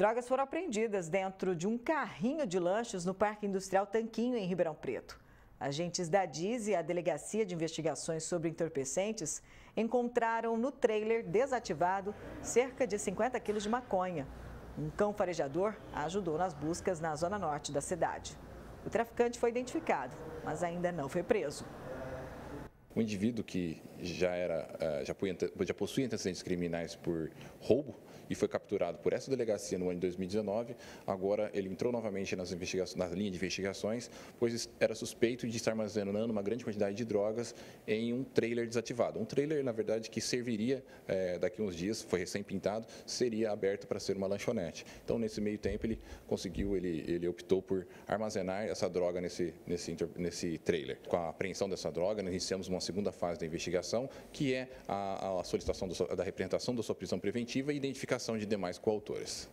Drogas foram apreendidas dentro de um carrinho de lanches no Parque Industrial Tanquinho, em Ribeirão Preto. Agentes da DIS e a Delegacia de Investigações sobre Entorpecentes encontraram no trailer desativado cerca de 50 quilos de maconha. Um cão farejador ajudou nas buscas na zona norte da cidade. O traficante foi identificado, mas ainda não foi preso. O indivíduo que já, era, ah, já possuía antecedentes criminais por roubo e foi capturado por essa delegacia no ano de 2019, agora ele entrou novamente nas, nas linhas de investigações, pois era suspeito de estar armazenando uma grande quantidade de drogas em um trailer desativado. Um trailer, na verdade, que serviria é, daqui a uns dias, foi recém-pintado, seria aberto para ser uma lanchonete. Então, nesse meio tempo, ele conseguiu, ele, ele optou por armazenar essa droga nesse, nesse, nesse trailer. Com a apreensão dessa droga, nós iniciamos uma uma segunda fase da investigação, que é a, a solicitação do, da representação da sua prisão preventiva e identificação de demais coautores.